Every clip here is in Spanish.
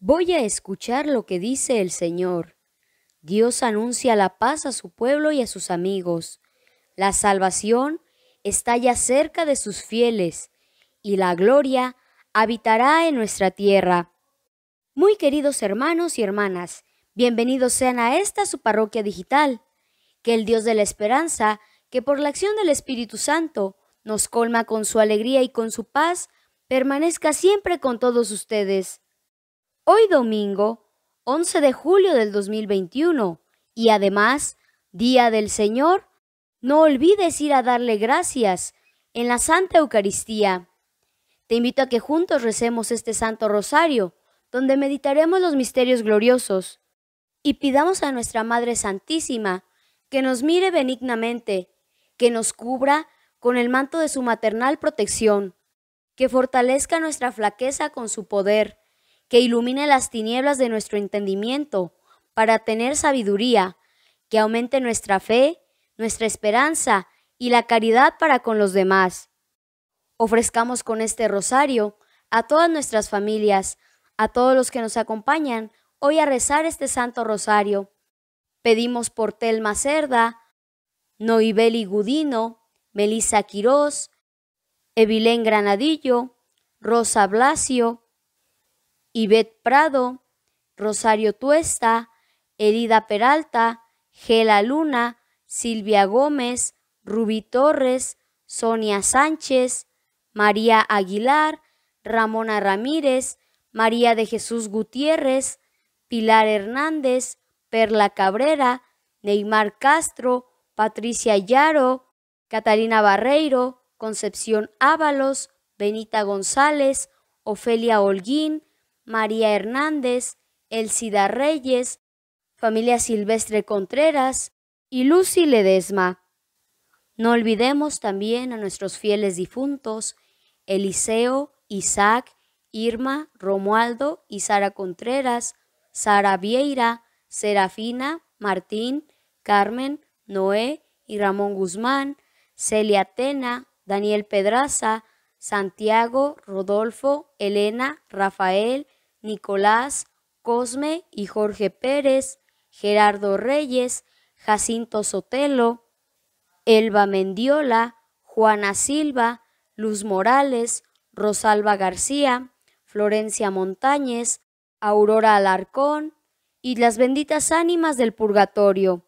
Voy a escuchar lo que dice el Señor. Dios anuncia la paz a su pueblo y a sus amigos. La salvación está ya cerca de sus fieles y la gloria habitará en nuestra tierra. Muy queridos hermanos y hermanas, bienvenidos sean a esta su parroquia digital. Que el Dios de la esperanza, que por la acción del Espíritu Santo nos colma con su alegría y con su paz, permanezca siempre con todos ustedes hoy domingo 11 de julio del 2021 y además Día del Señor, no olvides ir a darle gracias en la Santa Eucaristía. Te invito a que juntos recemos este Santo Rosario, donde meditaremos los misterios gloriosos y pidamos a nuestra Madre Santísima que nos mire benignamente, que nos cubra con el manto de su maternal protección, que fortalezca nuestra flaqueza con su poder que ilumine las tinieblas de nuestro entendimiento, para tener sabiduría, que aumente nuestra fe, nuestra esperanza y la caridad para con los demás. Ofrezcamos con este rosario a todas nuestras familias, a todos los que nos acompañan hoy a rezar este Santo Rosario. Pedimos por Telma Cerda, Noibeli Gudino, Melissa Quirós, Evilén Granadillo, Rosa Blasio, Ivette Prado, Rosario Tuesta, Elida Peralta, Gela Luna, Silvia Gómez, Rubí Torres, Sonia Sánchez, María Aguilar, Ramona Ramírez, María de Jesús Gutiérrez, Pilar Hernández, Perla Cabrera, Neymar Castro, Patricia Yaro, Catalina Barreiro, Concepción Ábalos, Benita González, Ofelia Holguín, María Hernández, Elcida Reyes, familia Silvestre Contreras y Lucy Ledesma. No olvidemos también a nuestros fieles difuntos, Eliseo, Isaac, Irma, Romualdo y Sara Contreras, Sara Vieira, Serafina, Martín, Carmen, Noé y Ramón Guzmán, Celia Tena, Daniel Pedraza, Santiago, Rodolfo, Elena, Rafael, Nicolás, Cosme y Jorge Pérez, Gerardo Reyes, Jacinto Sotelo, Elba Mendiola, Juana Silva, Luz Morales, Rosalba García, Florencia Montañez, Aurora Alarcón y las benditas ánimas del purgatorio.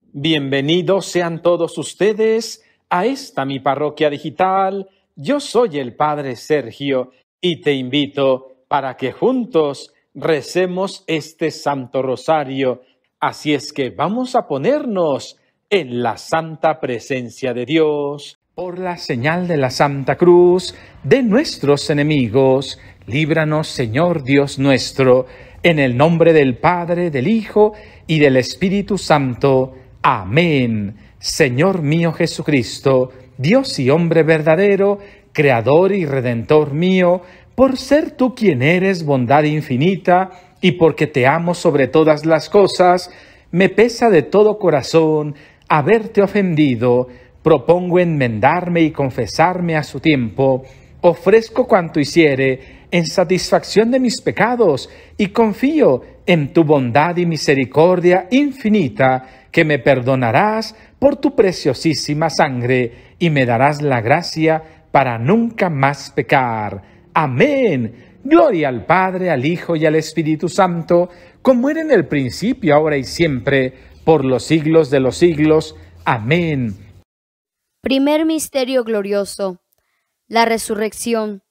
Bienvenidos sean todos ustedes a esta mi parroquia digital. Yo soy el Padre Sergio y te invito para que juntos recemos este Santo Rosario. Así es que vamos a ponernos en la santa presencia de Dios. Por la señal de la Santa Cruz de nuestros enemigos, líbranos Señor Dios nuestro, en el nombre del Padre, del Hijo y del Espíritu Santo. Amén. Señor mío Jesucristo, Dios y hombre verdadero, Creador y Redentor mío, por ser tú quien eres, bondad infinita, y porque te amo sobre todas las cosas, me pesa de todo corazón haberte ofendido, propongo enmendarme y confesarme a su tiempo, ofrezco cuanto hiciere en satisfacción de mis pecados, y confío en tu bondad y misericordia infinita, que me perdonarás por tu preciosísima sangre, y me darás la gracia para nunca más pecar. Amén. Gloria al Padre, al Hijo y al Espíritu Santo, como era en el principio, ahora y siempre, por los siglos de los siglos. Amén. Primer Misterio Glorioso. La Resurrección.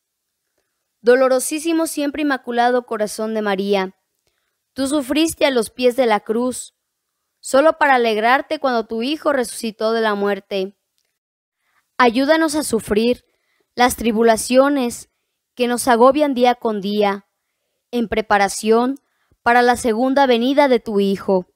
Dolorosísimo siempre Inmaculado Corazón de María, tú sufriste a los pies de la cruz, solo para alegrarte cuando tu Hijo resucitó de la muerte. Ayúdanos a sufrir las tribulaciones que nos agobian día con día, en preparación para la segunda venida de tu Hijo.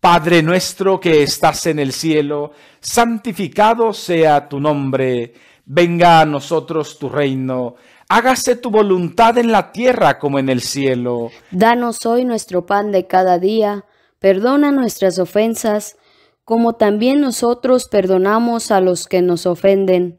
Padre nuestro que estás en el cielo, santificado sea tu nombre, venga a nosotros tu reino, hágase tu voluntad en la tierra como en el cielo. Danos hoy nuestro pan de cada día, perdona nuestras ofensas, como también nosotros perdonamos a los que nos ofenden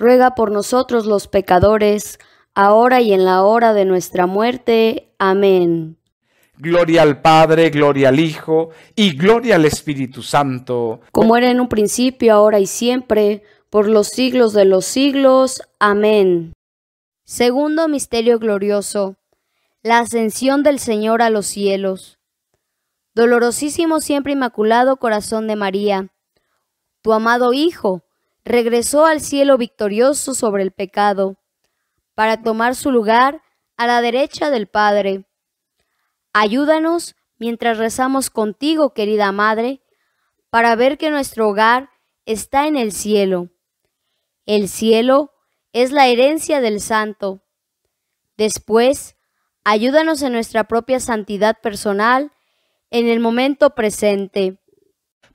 ruega por nosotros los pecadores, ahora y en la hora de nuestra muerte. Amén. Gloria al Padre, gloria al Hijo y gloria al Espíritu Santo. Como era en un principio, ahora y siempre, por los siglos de los siglos. Amén. Segundo Misterio Glorioso. La ascensión del Señor a los cielos. Dolorosísimo siempre Inmaculado Corazón de María. Tu amado Hijo regresó al cielo victorioso sobre el pecado, para tomar su lugar a la derecha del Padre. Ayúdanos mientras rezamos contigo, querida Madre, para ver que nuestro hogar está en el cielo. El cielo es la herencia del santo. Después, ayúdanos en nuestra propia santidad personal en el momento presente.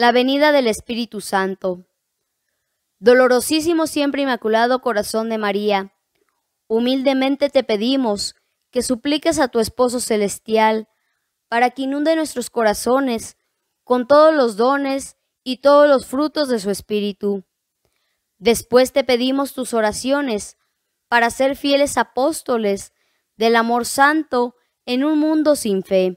la venida del Espíritu Santo. Dolorosísimo siempre Inmaculado Corazón de María, humildemente te pedimos que supliques a tu Esposo Celestial para que inunde nuestros corazones con todos los dones y todos los frutos de su Espíritu. Después te pedimos tus oraciones para ser fieles apóstoles del amor santo en un mundo sin fe.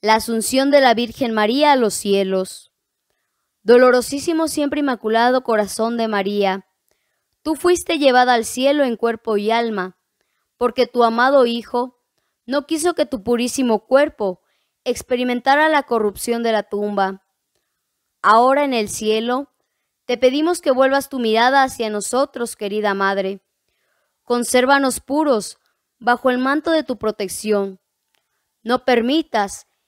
la asunción de la Virgen María a los cielos. Dolorosísimo siempre inmaculado corazón de María, tú fuiste llevada al cielo en cuerpo y alma, porque tu amado Hijo no quiso que tu purísimo cuerpo experimentara la corrupción de la tumba. Ahora en el cielo, te pedimos que vuelvas tu mirada hacia nosotros, querida Madre. Consérvanos puros bajo el manto de tu protección. No permitas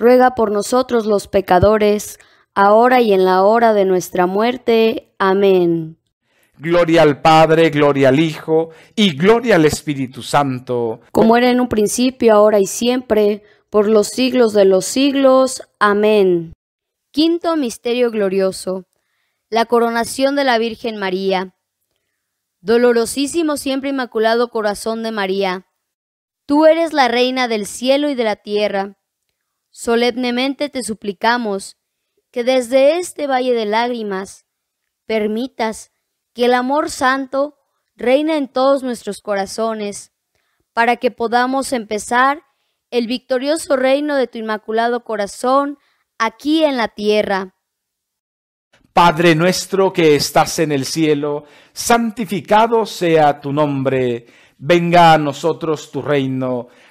ruega por nosotros los pecadores, ahora y en la hora de nuestra muerte. Amén. Gloria al Padre, gloria al Hijo y gloria al Espíritu Santo. Como era en un principio, ahora y siempre, por los siglos de los siglos. Amén. Quinto Misterio Glorioso. La coronación de la Virgen María. Dolorosísimo siempre Inmaculado Corazón de María. Tú eres la Reina del cielo y de la tierra Solemnemente te suplicamos que desde este valle de lágrimas permitas que el amor santo reina en todos nuestros corazones, para que podamos empezar el victorioso reino de tu inmaculado corazón aquí en la tierra. Padre nuestro que estás en el cielo, santificado sea tu nombre, venga a nosotros tu reino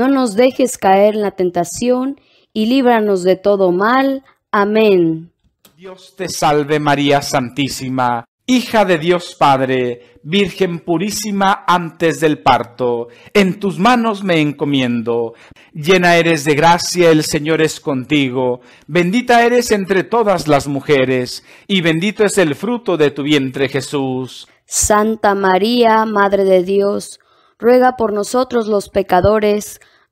no nos dejes caer en la tentación y líbranos de todo mal. Amén. Dios te salve María Santísima, hija de Dios Padre, Virgen purísima antes del parto, en tus manos me encomiendo. Llena eres de gracia, el Señor es contigo, bendita eres entre todas las mujeres, y bendito es el fruto de tu vientre Jesús. Santa María, Madre de Dios, ruega por nosotros los pecadores,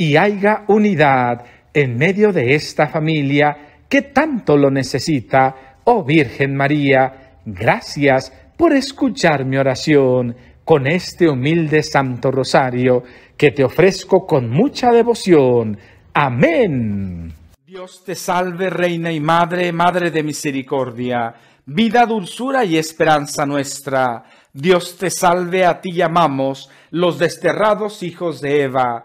y haya unidad en medio de esta familia que tanto lo necesita. Oh Virgen María, gracias por escuchar mi oración con este humilde Santo Rosario que te ofrezco con mucha devoción. Amén. Dios te salve, Reina y Madre, Madre de Misericordia, vida, dulzura y esperanza nuestra. Dios te salve, a ti llamamos los desterrados hijos de Eva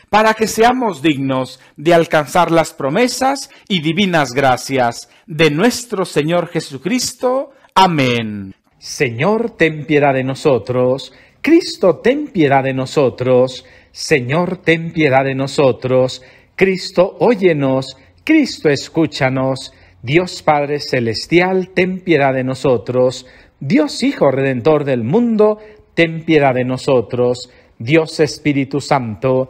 para que seamos dignos de alcanzar las promesas y divinas gracias de nuestro Señor Jesucristo. Amén. Señor, ten piedad de nosotros. Cristo, ten piedad de nosotros. Señor, ten piedad de nosotros. Cristo, óyenos. Cristo, escúchanos. Dios Padre Celestial, ten piedad de nosotros. Dios Hijo Redentor del mundo, ten piedad de nosotros. Dios Espíritu Santo,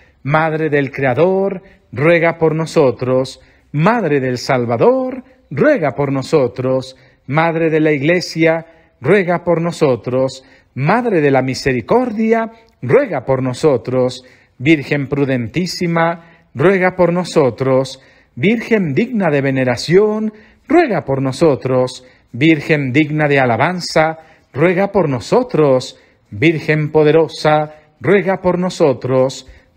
Madre del Creador, ruega por nosotros. Madre del Salvador, ruega por nosotros. Madre de la Iglesia, ruega por nosotros. Madre de la Misericordia, ruega por nosotros. Virgen prudentísima, ruega por nosotros. Virgen digna de veneración, ruega por nosotros. Virgen digna de alabanza, ruega por nosotros. Virgen poderosa, ruega por nosotros.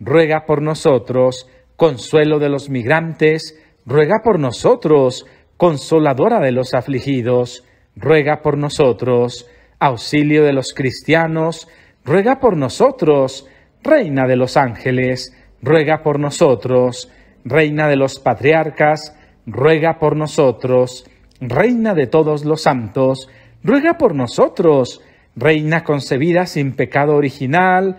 ruega por nosotros, consuelo de los migrantes, ruega por nosotros, consoladora de los afligidos, ruega por nosotros, auxilio de los cristianos, ruega por nosotros, reina de los ángeles, ruega por nosotros, reina de los patriarcas, ruega por nosotros, reina de todos los santos, ruega por nosotros, reina concebida sin pecado original,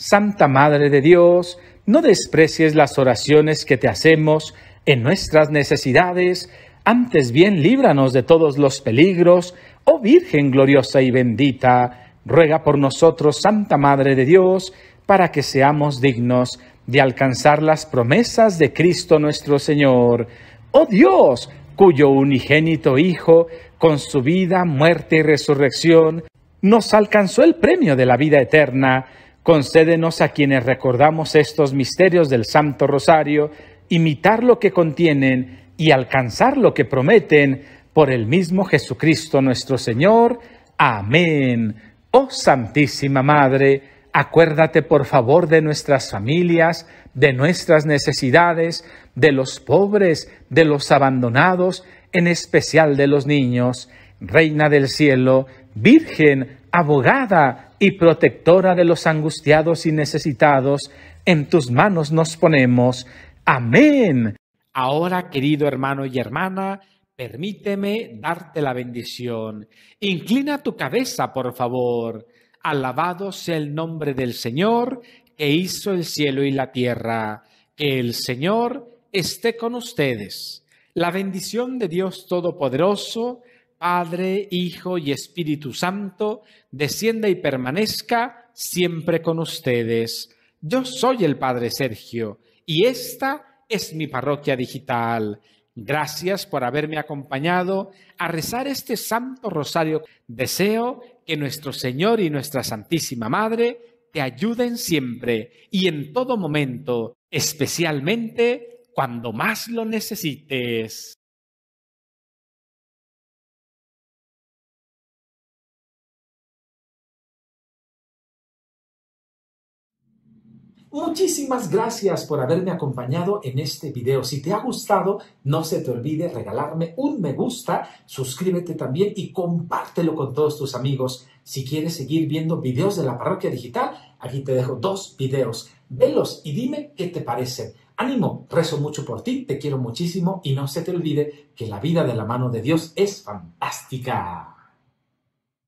Santa Madre de Dios, no desprecies las oraciones que te hacemos en nuestras necesidades, antes bien líbranos de todos los peligros, oh Virgen gloriosa y bendita, ruega por nosotros, Santa Madre de Dios, para que seamos dignos de alcanzar las promesas de Cristo nuestro Señor. Oh Dios, cuyo unigénito Hijo, con su vida, muerte y resurrección, nos alcanzó el premio de la vida eterna Concédenos a quienes recordamos estos misterios del Santo Rosario, imitar lo que contienen y alcanzar lo que prometen por el mismo Jesucristo nuestro Señor. Amén. Oh Santísima Madre, acuérdate por favor de nuestras familias, de nuestras necesidades, de los pobres, de los abandonados, en especial de los niños. Reina del cielo, Virgen, abogada, y protectora de los angustiados y necesitados, en tus manos nos ponemos. Amén. Ahora, querido hermano y hermana, permíteme darte la bendición. Inclina tu cabeza, por favor. Alabado sea el nombre del Señor, que hizo el cielo y la tierra. Que el Señor esté con ustedes. La bendición de Dios Todopoderoso, Padre, Hijo y Espíritu Santo, descienda y permanezca siempre con ustedes. Yo soy el Padre Sergio y esta es mi parroquia digital. Gracias por haberme acompañado a rezar este Santo Rosario. Deseo que nuestro Señor y nuestra Santísima Madre te ayuden siempre y en todo momento, especialmente cuando más lo necesites. Muchísimas gracias por haberme acompañado en este video. Si te ha gustado, no se te olvide regalarme un me gusta, suscríbete también y compártelo con todos tus amigos. Si quieres seguir viendo videos de la parroquia digital, aquí te dejo dos videos. Velos y dime qué te parecen. Ánimo, rezo mucho por ti, te quiero muchísimo y no se te olvide que la vida de la mano de Dios es fantástica.